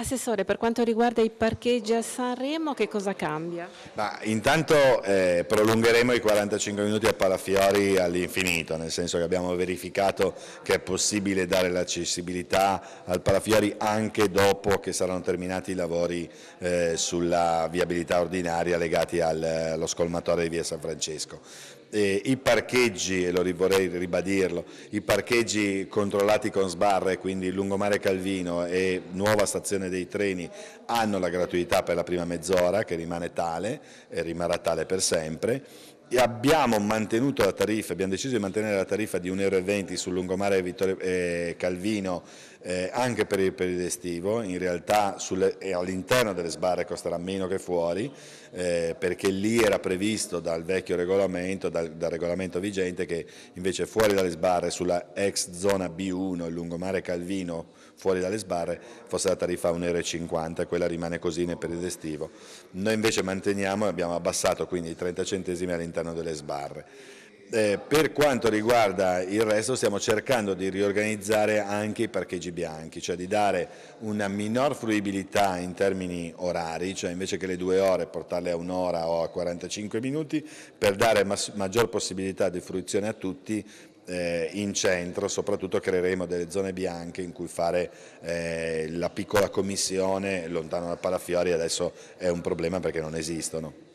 Assessore, per quanto riguarda i parcheggi a Sanremo, che cosa cambia? Ma intanto eh, prolungheremo i 45 minuti a Palafiori all'infinito, nel senso che abbiamo verificato che è possibile dare l'accessibilità al Palafiori anche dopo che saranno terminati i lavori eh, sulla viabilità ordinaria legati allo scolmatore di via San Francesco. Eh, i parcheggi, e lo vorrei ribadirlo, i parcheggi controllati con sbarre, quindi Lungomare Calvino e nuova stazione dei treni hanno la gratuità per la prima mezz'ora che rimane tale e rimarrà tale per sempre abbiamo mantenuto la tariffa, abbiamo deciso di mantenere la tariffa di 1,20 euro sul lungomare Vittorio, eh, Calvino eh, anche per il periodo estivo, in realtà eh, all'interno delle sbarre costerà meno che fuori eh, perché lì era previsto dal vecchio regolamento, dal, dal, regolamento vigente che invece fuori dalle sbarre sulla ex zona B1, il lungomare Calvino fuori dalle sbarre fosse la tariffa 1,50 euro e quella rimane così nel periodo estivo. Noi invece manteniamo e abbiamo abbassato quindi i 30 centesimi all'interno diventano delle sbarre. Eh, per quanto riguarda il resto stiamo cercando di riorganizzare anche i parcheggi bianchi, cioè di dare una minor fruibilità in termini orari, cioè invece che le due ore portarle a un'ora o a 45 minuti, per dare maggior possibilità di fruizione a tutti eh, in centro, soprattutto creeremo delle zone bianche in cui fare eh, la piccola commissione lontano da Palafiori adesso è un problema perché non esistono.